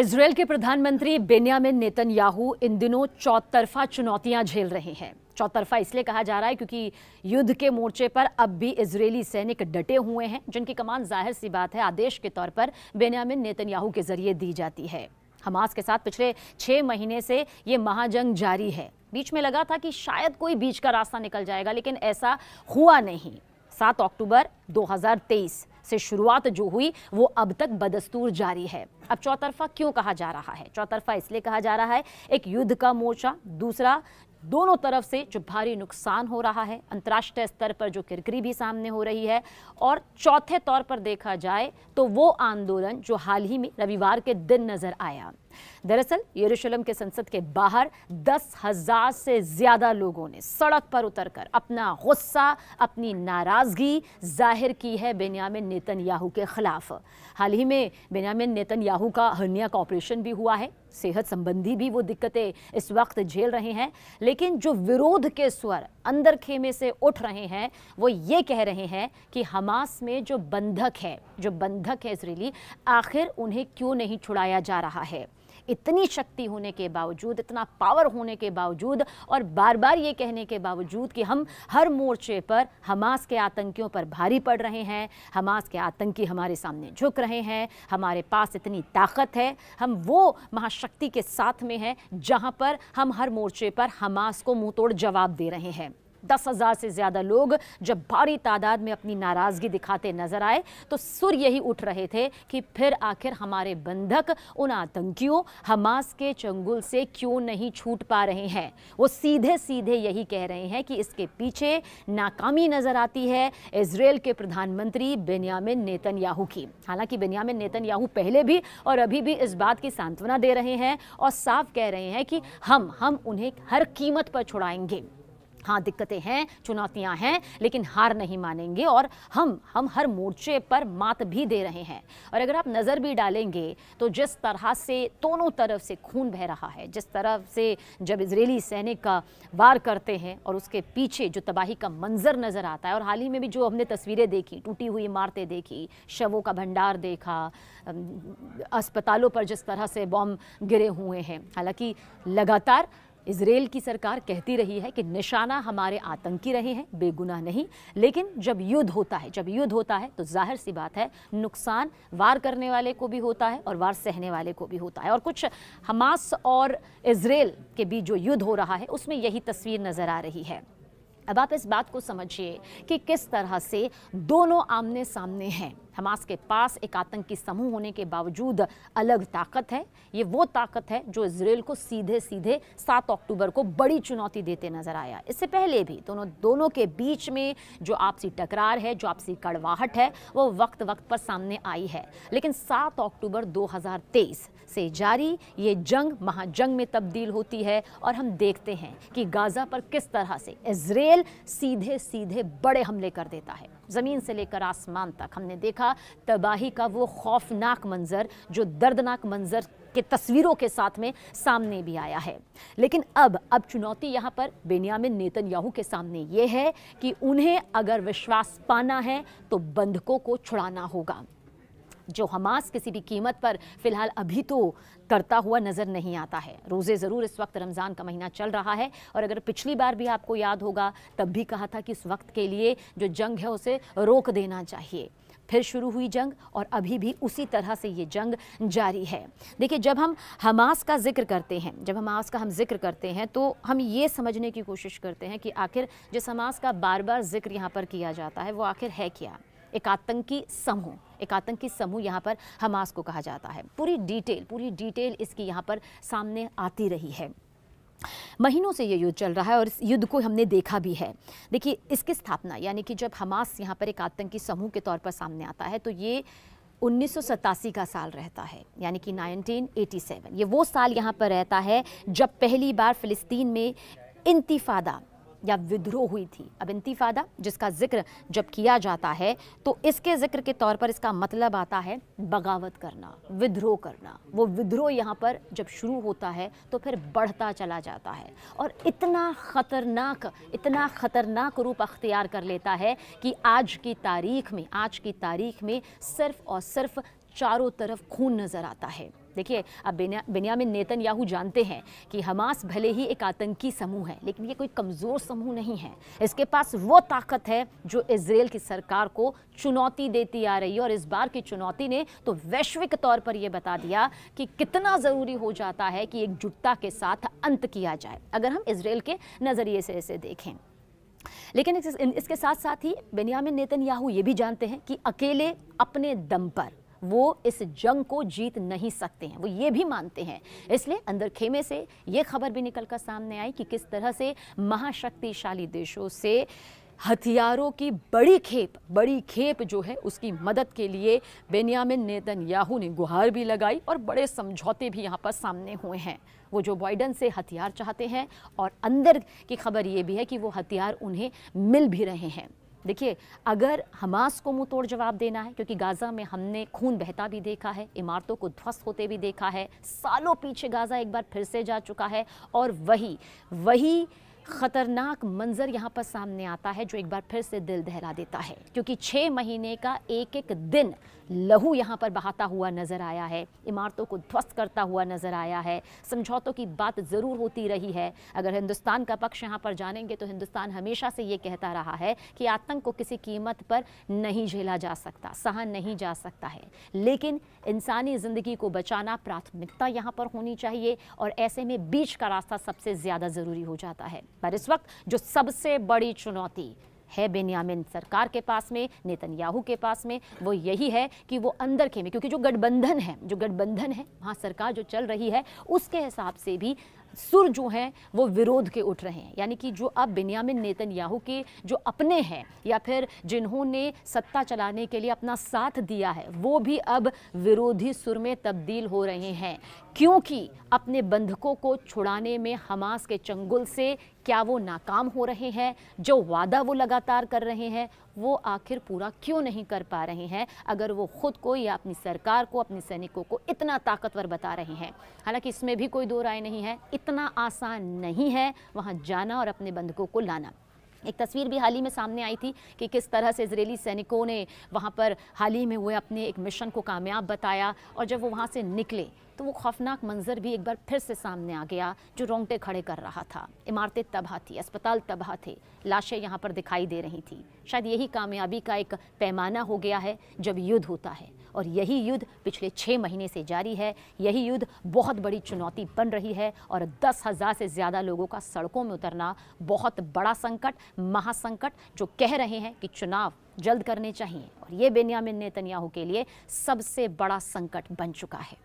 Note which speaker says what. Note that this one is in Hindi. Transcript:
Speaker 1: इसराइल के प्रधानमंत्री बेनियामिन नेतन्याहू इन दिनों चौतरफा चुनौतियां झेल रहे हैं चौतरफा इसलिए कहा जा रहा है क्योंकि युद्ध के मोर्चे पर अब भी इसराइली सैनिक डटे हुए हैं जिनकी कमान जाहिर सी बात है आदेश के तौर पर बेनियामिन नेतन्याहू के जरिए दी जाती है हमास के साथ पिछले छह महीने से ये महाजंग जारी है बीच में लगा था कि शायद कोई बीच का रास्ता निकल जाएगा लेकिन ऐसा हुआ नहीं सात अक्टूबर दो से शुरुआत जो हुई वो अब तक बदस्तूर जारी है अब चौतरफा क्यों कहा जा रहा है चौतरफा इसलिए कहा जा रहा है एक युद्ध का मोर्चा दूसरा दोनों तरफ से जो भारी नुकसान हो रहा है अंतर्राष्ट्रीय स्तर पर जो किरकिरी भी सामने हो रही है और चौथे तौर पर देखा जाए तो वो आंदोलन जो हाल ही में रविवार के दिन नजर आया दरअसल यरूशलेम के संसद के बाहर दस हजार से ज्यादा लोगों ने सड़क पर उतरकर अपना गुस्सा अपनी नाराजगी जाहिर की है बेनियामिन नेतन्याहू के खिलाफ हाल ही में बेनियामिन नेतन्याहू का हर्निया का ऑपरेशन भी हुआ है सेहत संबंधी भी वो दिक्कतें इस वक्त झेल रहे हैं लेकिन जो विरोध के स्वर अंदर खेमे से उठ रहे हैं वो ये कह रहे हैं कि हमास में जो बंधक है जो बंधक है इसराइली आखिर उन्हें क्यों नहीं छुड़ाया जा रहा है इतनी शक्ति होने के बावजूद इतना पावर होने के बावजूद और बार बार ये कहने के बावजूद कि हम हर मोर्चे पर हमास के आतंकियों पर भारी पड़ रहे हैं हमास के आतंकी हमारे सामने झुक रहे हैं हमारे पास इतनी ताकत है हम वो महाशक्ति के साथ में हैं जहाँ पर हम हर मोर्चे पर हमास को मुँह तोड़ जवाब दे रहे हैं दस हज़ार से ज़्यादा लोग जब भारी तादाद में अपनी नाराज़गी दिखाते नजर आए तो सुर यही उठ रहे थे कि फिर आखिर हमारे बंधक उन आतंकियों हमास के चंगुल से क्यों नहीं छूट पा रहे हैं वो सीधे सीधे यही कह रहे हैं कि इसके पीछे नाकामी नज़र आती है इसराइल के प्रधानमंत्री बेनियामिन नेतन्याहू की हालांकि बेनियामिन नेतन्याहू पहले भी और अभी भी इस बात की सांत्वना दे रहे हैं और साफ कह रहे हैं कि हम हम उन्हें हर कीमत पर छुड़ाएंगे हाँ दिक्कतें हैं चुनौतियां हैं लेकिन हार नहीं मानेंगे और हम हम हर मोर्चे पर मात भी दे रहे हैं और अगर आप नज़र भी डालेंगे तो जिस तरह से दोनों तरफ से खून बह रहा है जिस तरफ से जब इसराइली सैनिक का वार करते हैं और उसके पीछे जो तबाही का मंजर नज़र आता है और हाल ही में भी जो हमने तस्वीरें देखी टूटी हुई इमारतें देखी शवों का भंडार देखा अस्पतालों पर जिस तरह से बॉम्ब गिरे हुए हैं हालांकि लगातार इसराइल की सरकार कहती रही है कि निशाना हमारे आतंकी रहे हैं बेगुनाह नहीं लेकिन जब युद्ध होता है जब युद्ध होता है तो जाहिर सी बात है नुकसान वार करने वाले को भी होता है और वार सहने वाले को भी होता है और कुछ हमास और इसराइल के बीच जो युद्ध हो रहा है उसमें यही तस्वीर नज़र आ रही है अब आप इस बात को समझिए कि किस तरह से दोनों आमने सामने हैं हमास के पास एक आतंकी समूह होने के बावजूद अलग ताकत है ये वो ताकत है जो इसराइल को सीधे सीधे सात अक्टूबर को बड़ी चुनौती देते नजर आया इससे पहले भी दोनों दोनों के बीच में जो आपसी टकरार है जो आपसी कड़वाहट है वो वक्त वक्त पर सामने आई है लेकिन सात अक्टूबर दो से जारी ये जंग महाजंग में तब्दील होती है और हम देखते हैं कि गाज़ा पर किस तरह से इसराइल सीधे सीधे बड़े हमले कर देता है ज़मीन से लेकर आसमान तक हमने देखा तबाही का वो खौफनाक मंज़र जो दर्दनाक मंज़र के तस्वीरों के साथ में सामने भी आया है लेकिन अब अब चुनौती यहाँ पर बेनियामिन नेतन्याहू के सामने ये है कि उन्हें अगर विश्वास पाना है तो बंधकों को छुड़ाना होगा जो हमास किसी भी कीमत पर फिलहाल अभी तो करता हुआ नज़र नहीं आता है रोज़े ज़रूर इस वक्त रमज़ान का महीना चल रहा है और अगर पिछली बार भी आपको याद होगा तब भी कहा था कि इस वक्त के लिए जो जंग है उसे रोक देना चाहिए फिर शुरू हुई जंग और अभी भी उसी तरह से ये जंग जारी है देखिए जब हम हमास का जिक्र करते हैं जब हमास का हम जिक्र करते हैं तो हम ये समझने की कोशिश करते हैं कि आखिर जिस हमास का बार बार जिक्र यहाँ पर किया जाता है वो आखिर है क्या एक आतंकी समूह एक आतंकी समूह यहाँ पर हमास को कहा जाता है पूरी डिटेल पूरी डिटेल इसकी यहाँ पर सामने आती रही है महीनों से ये युद्ध चल रहा है और इस युद्ध को हमने देखा भी है देखिए इसकी स्थापना यानी कि जब हमास यहाँ पर एक आतंकी समूह के तौर पर सामने आता है तो ये उन्नीस का साल रहता है यानी कि 1987 ये वो साल यहाँ पर रहता है जब पहली बार फ़िलिस्तीन में इंतफादा या विद्रोह हुई थी अब इंतिफादा जिसका जिक्र जब किया जाता है तो इसके जिक्र के तौर पर इसका मतलब आता है बगावत करना विद्रोह करना वो विद्रोह यहाँ पर जब शुरू होता है तो फिर बढ़ता चला जाता है और इतना ख़तरनाक इतना ख़तरनाक रूप अख्तियार कर लेता है कि आज की तारीख में आज की तारीख में सिर्फ़ और सिर्फ चारों तरफ खून नज़र आता है देखिए अब बेनियामिन नेतन याहू जानते हैं कि हमास भले ही एक आतंकी समूह है लेकिन ये कोई कमज़ोर समूह नहीं है इसके पास वो ताकत है जो इसराइल की सरकार को चुनौती देती आ रही है और इस बार की चुनौती ने तो वैश्विक तौर पर यह बता दिया कि कितना ज़रूरी हो जाता है कि एकजुटता के साथ अंत किया जाए अगर हम इसराइल के नज़रिए से इसे देखें लेकिन इसके साथ साथ ही बेनियामिन नेतन याहू ये भी जानते हैं कि अकेले अपने दम पर वो इस जंग को जीत नहीं सकते हैं वो ये भी मानते हैं इसलिए अंदर खेमे से ये खबर भी निकल कर सामने आई कि किस तरह से महाशक्तिशाली देशों से हथियारों की बड़ी खेप बड़ी खेप जो है उसकी मदद के लिए बेनियामिन नेतन्याहू ने गुहार भी लगाई और बड़े समझौते भी यहाँ पर सामने हुए हैं वो जो बाइडन से हथियार चाहते हैं और अंदर की खबर ये भी है कि वो हथियार उन्हें मिल भी रहे हैं देखिए अगर हमास को मुंह तोड़ जवाब देना है क्योंकि गाज़ा में हमने खून बहता भी देखा है इमारतों को ध्वस्त होते भी देखा है सालों पीछे गाज़ा एक बार फिर से जा चुका है और वही वही ख़तरनाक मंज़र यहाँ पर सामने आता है जो एक बार फिर से दिल दहला देता है क्योंकि छः महीने का एक एक दिन लहू यहाँ पर बहाता हुआ नज़र आया है इमारतों को ध्वस्त करता हुआ नज़र आया है समझौतों की बात ज़रूर होती रही है अगर हिंदुस्तान का पक्ष यहाँ पर जानेंगे तो हिंदुस्तान हमेशा से ये कहता रहा है कि आतंक को किसी कीमत पर नहीं झेला जा सकता सहा नहीं जा सकता है लेकिन इंसानी ज़िंदगी को बचाना प्राथमिकता यहाँ पर होनी चाहिए और ऐसे में बीच का रास्ता सबसे ज़्यादा ज़रूरी हो जाता है पर इस वक्त जो सबसे बड़ी चुनौती है बेनियामिन सरकार के पास में नेतन्याहू के पास में वो यही है कि वो अंदर खेमे क्योंकि जो गठबंधन है जो गठबंधन है वहाँ सरकार जो चल रही है उसके हिसाब से भी सुर जो हैं वो विरोध के उठ रहे हैं यानी कि जो अब बेनियामिन नेतन्याहू के जो अपने हैं या फिर जिन्होंने सत्ता चलाने के लिए अपना साथ दिया है वो भी अब विरोधी सुर में तब्दील हो रहे हैं क्योंकि अपने बंधकों को छुड़ाने में हमास के चंगुल से क्या वो नाकाम हो रहे हैं जो वादा वो लगातार कर रहे हैं वो आखिर पूरा क्यों नहीं कर पा रहे हैं अगर वो खुद को या अपनी सरकार को अपने सैनिकों को इतना ताकतवर बता रहे हैं हालांकि इसमें भी कोई दो राय नहीं है इतना आसान नहीं है वहाँ जाना और अपने बंधकों को लाना एक तस्वीर भी हाल ही में सामने आई थी कि किस तरह से इसराइली सैनिकों ने वहाँ पर हाल ही में हुए अपने एक मिशन को कामयाब बताया और जब वो वहाँ से निकले तो वो खौफनाक मंजर भी एक बार फिर से सामने आ गया जो रोंगटे खड़े कर रहा था इमारतें तबाह थी अस्पताल तबाह थे लाशें यहाँ पर दिखाई दे रही थी शायद यही कामयाबी का एक पैमाना हो गया है जब युद्ध होता है और यही युद्ध पिछले छः महीने से जारी है यही युद्ध बहुत बड़ी चुनौती बन रही है और दस हज़ार से ज़्यादा लोगों का सड़कों में उतरना बहुत बड़ा संकट महासंकट जो कह रहे हैं कि चुनाव जल्द करने चाहिए और ये बेनियामिन नेतन्याहू के लिए सबसे बड़ा संकट बन चुका है